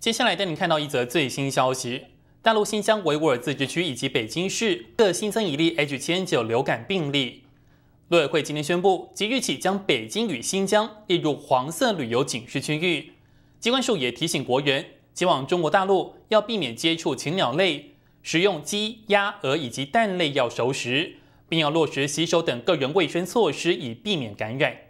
接下来带你看到一则最新消息：大陆新疆维吾尔自治区以及北京市各新增一例 H 七 N 九流感病例。陆委会今天宣布，即日起将北京与新疆列入黄色旅游警示区域。机关署也提醒国人，前往中国大陆要避免接触禽鸟类，食用鸡、鸭、鹅以及蛋类要熟食，并要落实洗手等个人卫生措施，以避免感染。